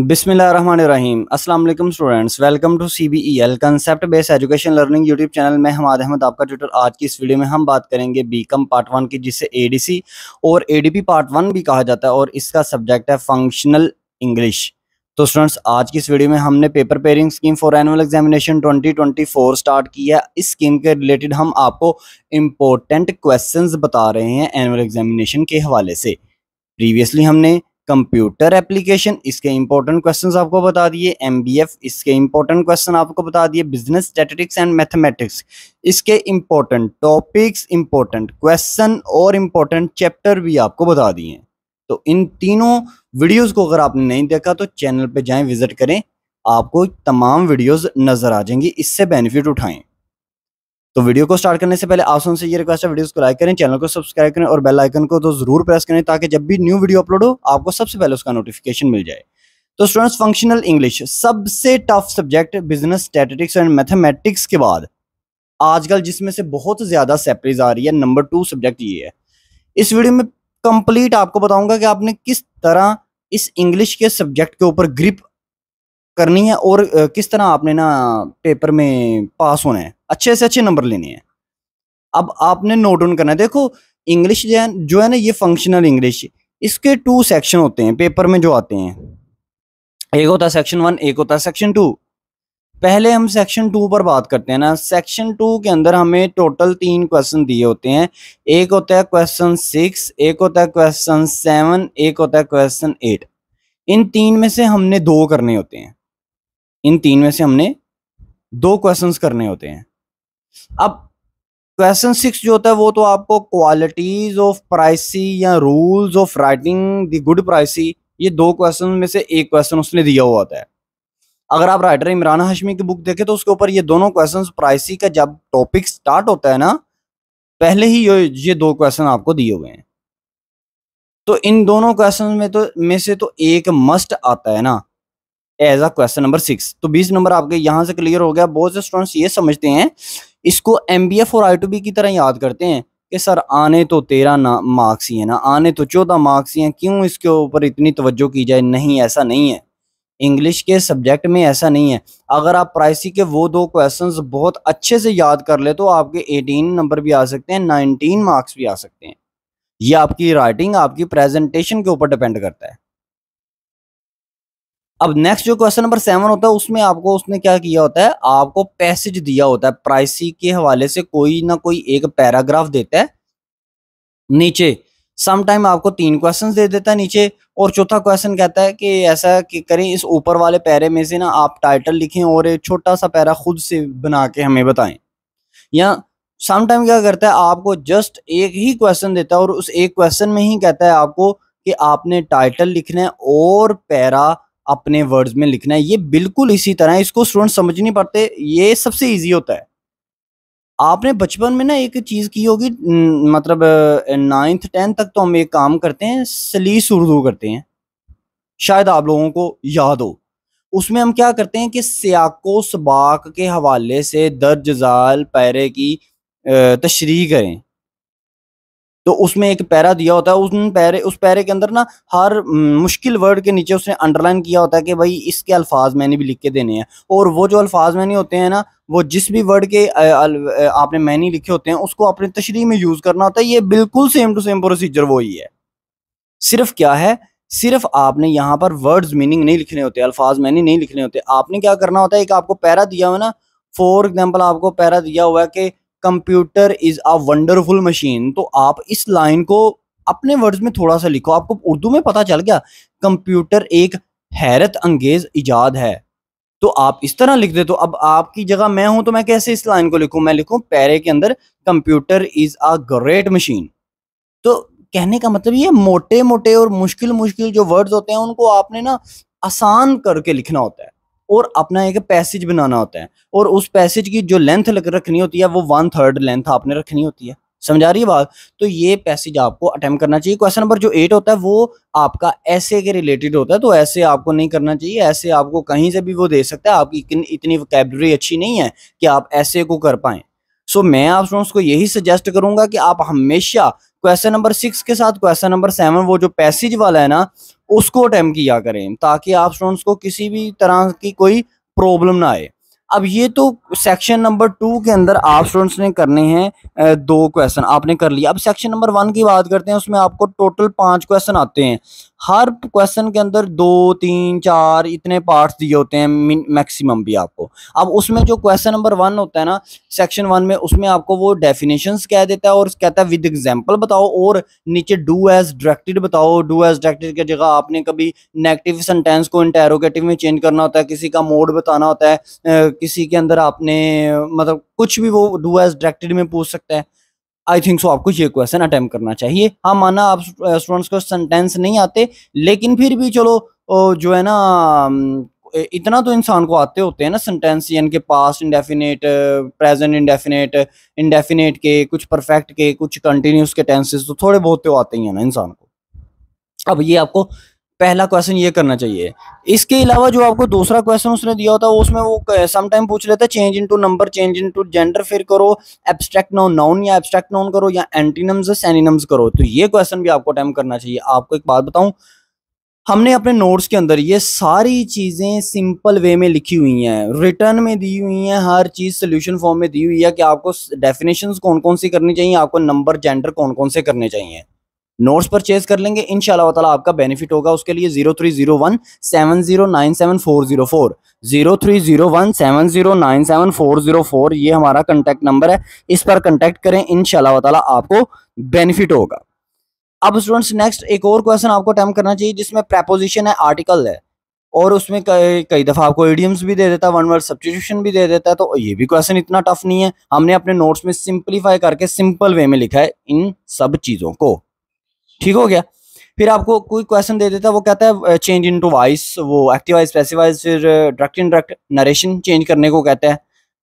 बिसमीम असल students welcome to C B E L concept base education learning YouTube channel में हमाद अहमद आपका tutor आज की इस वीडियो में हम बात करेंगे बी कम पार्ट वन की जिसे ए डी सी और A D P part one भी कहा जाता है और इसका सब्जेक्ट है फंक्शनल इंग्लिश तो स्टूडेंट्स आज की इस वीडियो में हमने paper pairing scheme for annual examination 2024 start किया इस स्कीम के रिलेटेड हम आपको इम्पोर्टेंट क्वेश्चंस बता रहे हैं एनुअल एग्जामिनेशन के हवाले से प्रीवियसली हमने कंप्यूटर एप्लीकेशन इसके इंपॉर्टेंट क्वेश्चंस आपको बता दिए एमबीएफ इसके इंपॉर्टेंट क्वेश्चन आपको बता दिए बिजनेस स्टेटिक्स एंड मैथमेटिक्स इसके इंपॉर्टेंट टॉपिक्स इंपॉर्टेंट क्वेश्चन और इंपॉर्टेंट चैप्टर भी आपको बता दिए तो इन तीनों वीडियोस को अगर आपने नहीं देखा तो चैनल पर जाएं विजिट करें आपको तमाम वीडियोस नज़र आ जाएंगी इससे बेनिफिट उठाएं तो वीडियो को स्टार्ट करने से पहले आप सबसे ये रिक्वेस्ट है वीडियो को लाइक करें चैनल को सब्सक्राइब करें और बेल आइकन को तो जरूर प्रेस करें ताकि जब भी न्यू वीडियो अपलोड हो आपको सबसे पहले उसका नोटिफिकेशन मिल जाए तो स्टूडेंट्स फंक्शनल इंग्लिश सबसे tough subject business statistics and mathematics के बाद आजकल जिसमें से बहुत ज़्यादा सेपरीज आ रही है नंबर टू सब्जेक्ट ये है इस वीडियो में कंप्लीट आपको बताऊंगा कि आपने किस तरह इस इंग्लिश के सब्जेक्ट के ऊपर ग्रिप करनी है और किस तरह आपने ना पेपर में पास होना है अच्छे से अच्छे नंबर लेने हैं अब आपने नोट डाउन करना है देखो इंग्लिश जो है ना ये फंक्शनल इंग्लिश इसके टू सेक्शन होते हैं पेपर में जो आते हैं एक होता है सेक्शन वन एक होता है सेक्शन टू पहले हम सेक्शन टू पर बात करते हैं ना सेक्शन टू के अंदर हमें टोटल तीन क्वेश्चन दिए होते हैं एक होता है क्वेश्चन सिक्स एक होता है क्वेश्चन सेवन एक होता है क्वेश्चन एट इन तीन में से हमने दो करने होते हैं इन तीन में से हमने दो क्वेश्चंस करने होते हैं अब क्वेश्चन सिक्स जो होता है वो तो आपको क्वालिटीज ऑफ प्राइसी या rules of writing the good precis ये दो क्वेश्चन में से एक क्वेश्चन उसने दिया हुआ होता है अगर आप राइटर इमरान हाशमी की बुक देखें तो उसके ऊपर ये दोनों क्वेश्चंस प्राइसी का जब टॉपिक स्टार्ट होता है ना पहले ही ये ये दो क्वेश्चन आपको दिए हुए हैं तो इन दोनों क्वेश्चन में तो में से तो एक मस्ट आता है ना as a question number six तो बीस नंबर आपके यहाँ से क्लियर हो गया बहुत से स्टूडेंट्स ये समझते हैं इसको एम बी एफ और आई टू बी की तरह याद करते हैं कि सर आने तो तेरह ना मार्क्स ही है ना आने तो चौदह मार्क्स ही हैं क्यों इसके ऊपर इतनी तवज्जो की जाए नहीं ऐसा नहीं है इंग्लिश के सब्जेक्ट में ऐसा नहीं है अगर आप प्राइसी के वो दो क्वेश्चंस बहुत अच्छे से याद कर ले तो आपके 18 नंबर भी आ सकते हैं 19 मार्क्स भी आ सकते हैं ये आपकी राइटिंग आपकी प्रेजेंटेशन के ऊपर डिपेंड करता है अब नेक्स्ट जो क्वेश्चन नंबर सेवन होता है उसमें आपको उसने क्या किया होता है आपको पैसेज दिया होता है प्राइसी के हवाले से कोई ना कोई एक पैराग्राफ देता है नीचे समटाइम आपको तीन क्वेश्चन दे देता है नीचे और चौथा क्वेश्चन कहता है कि ऐसा कि करें इस ऊपर वाले पैरे में से ना आप टाइटल लिखें और एक छोटा सा पैरा खुद से बना के हमें बताएं या समटाइम क्या करता है आपको जस्ट एक ही क्वेश्चन देता है और उस एक क्वेश्चन में ही कहता है आपको कि आपने टाइटल लिखना है और पैरा अपने वर्ड्स में लिखना है ये बिल्कुल इसी तरह इसको स्टूडेंट समझ नहीं पाते ये सबसे ईजी होता है आपने बचपन में ना एक चीज़ की होगी मतलब नाइन्थ टेंथ तक तो हम एक काम करते हैं सलीस उर्दू करते हैं शायद आप लोगों को याद हो उसमें हम क्या करते हैं कि सियाको सबाक के हवाले से दर्ज जाल पैरे की तशरी करें तो उसमें एक पैरा दिया होता है उस पैरे उस पैरे के अंदर ना हर मुश्किल वर्ड के नीचे उसने अंडरलाइन किया होता है कि भाई इसके अल्फाज मैंने भी लिख के देने हैं और वो जो अल्फाज मैंने होते हैं ना वो जिस भी वर्ड के आपने मैंने लिखे होते हैं उसको अपने तशरी में यूज़ करना होता है ये बिल्कुल सेम टू सेम प्रोसीजर वही है सिर्फ क्या है सिर्फ आपने यहाँ पर वर्ड्स मीनिंग नहीं लिखने होते अल्फाज मैंने नहीं लिखने होते आपने क्या करना होता है एक आपको पैरा दिया हुआ ना फॉर एग्जाम्पल आपको पैरा दिया हुआ है कि computer is a wonderful machine तो आप इस लाइन को अपने वर्ड्स में थोड़ा सा लिखो आपको उर्दू में पता चल गया कंप्यूटर एक हैरत अंगेज इजाद है तो आप इस तरह लिख दे तो अब आपकी जगह मैं हूं तो मैं कैसे इस लाइन को लिखूं मैं लिखूं पैरे के अंदर computer is a great machine तो कहने का मतलब ये मोटे मोटे और मुश्किल मुश्किल जो वर्ड्स होते हैं उनको आपने ना आसान करके लिखना होता है और अपना एक पैसेज बनाना होता है और उस पैसेज की जो लेंथ रखनी होती है वो वन थर्ड लेंथ आपने रखनी होती है समझा रही है बात तो ये पैसेज आपको अटेम्प्ट करना चाहिए क्वेश्चन नंबर जो एट होता है वो आपका ऐसे के रिलेटेड होता है तो ऐसे आपको नहीं करना चाहिए ऐसे आपको कहीं से भी वो दे सकता है आपकी इतनी वकेबलरी अच्छी नहीं है कि आप ऐसे को कर पाए सो so, मैं आप स्टूडेंट्स को यही सजेस्ट करूंगा कि आप हमेशा क्वेश्चन नंबर सिक्स के साथ क्वेश्चन नंबर सेवन वो जो पैसेज वाला है ना उसको अटैम्प किया करें ताकि आप स्टूडेंट्स को किसी भी तरह की कोई प्रॉब्लम ना आए अब ये तो सेक्शन नंबर टू के अंदर आप स्टूडेंट्स ने करने हैं दो क्वेश्चन आपने कर लिया अब सेक्शन नंबर वन की बात करते हैं उसमें आपको टोटल पांच क्वेश्चन आते हैं हर क्वेश्चन के अंदर दो तीन चार इतने पार्ट्स दिए होते हैं मैक्सिमम भी आपको अब उसमें जो क्वेश्चन नंबर वन होता है ना सेक्शन वन में उसमें आपको वो डेफिनेशन कह देता है और कहता है विद एग्जाम्पल बताओ और नीचे डू एज डायरेक्टेड बताओ डू एज डायरेक्टेड की जगह आपने कभी नेगेटिव सेंटेंस को इंटेरोगेटिव में चेंज करना होता है किसी का मोड बताना होता है किसी के अंदर आपने मतलब कुछ भी वो डू एज डायरेक्टेड में पूछ सकते हैं आई थिंक सो आपको ये क्वेश्चन अटैम्प्ट करना चाहिए हाँ माना आप स्टूडेंट्स को सेंटेंस नहीं आते लेकिन फिर भी चलो जो है ना इतना तो इंसान को आते होते हैं ना सेंटेंस यानी कि past indefinite present indefinite indefinite के कुछ परफेक्ट के कुछ कंटिन्यूस के टेंसेस तो थोड़े बहुत तो आते ही हैं ना इंसान को अब ये आपको पहला क्वेश्चन ये करना चाहिए इसके अलावा जो आपको दूसरा क्वेश्चन उसने दिया होता है उसमें वो समटाइम पूछ लेता है change into number change into gender फिर करो एब्स्ट्रैक्ट नाउन नाउन या एब्स्ट्रैक्ट नाउन करो या एंटीनम्स या सैनिनम्स करो तो ये क्वेश्चन भी आपको अटैम्प्ट करना चाहिए आपको एक बात बताऊं हमने अपने नोट्स के अंदर ये सारी चीज़ें सिंपल वे में लिखी हुई हैं रिटर्न में दी हुई हैं हर चीज़ सोल्यूशन फॉर्म में दी हुई है कि आपको डेफिनेशंस कौन कौन सी करनी चाहिए आपको नंबर जेंडर कौन कौन से करने चाहिए नोट्स परचेज कर लेंगे इन ताला आपका बेनिफिट होगा उसके लिए zero three zero one seven zero nine seven four zero four zero three zero one seven zero nine seven four zero four ये हमारा कंटेक्ट नंबर है इस पर कंटेक्ट करें इन ताला आपको बेनिफिट होगा अब स्टूडेंट्स नेक्स्ट एक और क्वेश्चन आपको अटैम्प करना चाहिए जिसमें प्रेपोजिशन है आर्टिकल है और उसमें कई कई दफ़ा आपको एडियम्स भी दे देता है वन वर्ड सब्सटीट्यूशन भी दे देता है तो ये भी क्वेश्चन इतना टफ नहीं है हमने अपने नोट्स में सिंप्लीफाई करके सिंपल वे में लिखा है इन सब चीज़ों को ठीक हो गया फिर आपको कोई क्वेश्चन दे देता है वो कहता है चेंज इन टू वॉइस वो एक्टिव वॉइस पैसिव वॉइस फिर डायरेक्ट इनडायरेक्ट नरेशन चेंज करने को कहता है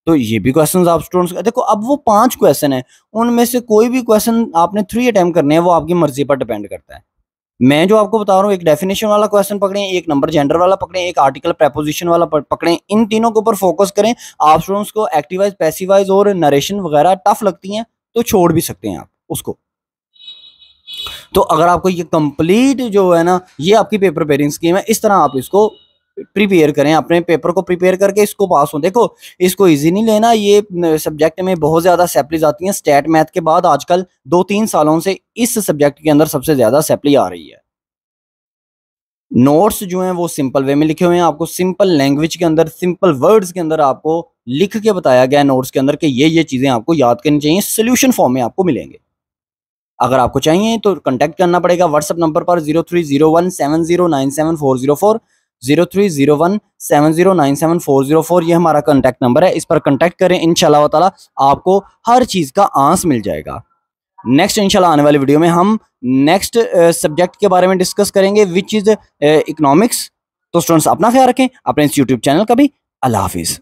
तो ये भी क्वेश्चंस आप स्टूडेंट्स का देखो अब वो पांच क्वेश्चन है उनमें से कोई भी क्वेश्चन आपने थ्री अटैम्प्ट करने हैं वो आपकी मर्जी पर डिपेंड करता है मैं जो आपको बता रहा हूँ एक डेफिनेशन वाला क्वेश्चन पकड़े एक नंबर जेंडर वाला पकड़े एक आर्टिकल प्रेपोजिशन वाला पकड़े इन तीनों के ऊपर फोकस करें आप स्टूडेंट्स को एक्टिवाइज पैसिवाइज और नरेशन वगैरह टफ लगती हैं तो छोड़ भी सकते हैं आप उसको तो अगर आपको ये कंप्लीट जो है ना ये आपकी पेपर पेयरिंग स्कीम है इस तरह आप इसको प्रिपेयर करें अपने पेपर को प्रिपेयर करके इसको पास हो देखो इसको इजी नहीं लेना ये सब्जेक्ट में बहुत ज़्यादा सेप्लीज आती हैं स्टेट मैथ के बाद आजकल दो तीन सालों से इस सब्जेक्ट के अंदर सबसे ज़्यादा सैपली आ रही है नोट्स जो हैं वो सिंपल वे में लिखे हुए हैं आपको सिंपल लैंग्वेज के अंदर सिंपल वर्ड्स के अंदर आपको लिख के बताया गया है नोट्स के अंदर कि ये ये चीज़ें आपको याद करनी चाहिए सोल्यूशन फॉर्म में आपको मिलेंगे अगर आपको चाहिए तो कॉन्टैक्ट करना पड़ेगा व्हाट्सअप नंबर पर zero three zero one seven zero nine seven four zero four zero three zero one seven zero nine seven four zero four ये हमारा कॉन्टैक्ट नंबर है इस पर कॉन्टैक्ट करें इन ताला आपको हर चीज़ का आंस मिल जाएगा नेक्स्ट इंशाल्लाह आने वाली वीडियो में हम नेक्स्ट सब्जेक्ट के बारे में डिस्कस करेंगे विच इज़ इकोनॉमिक्स तो स्टूडेंट्स अपना ख्याल रखें अपने इस यूट्यूब चैनल का भी अल्लाह हाफिज़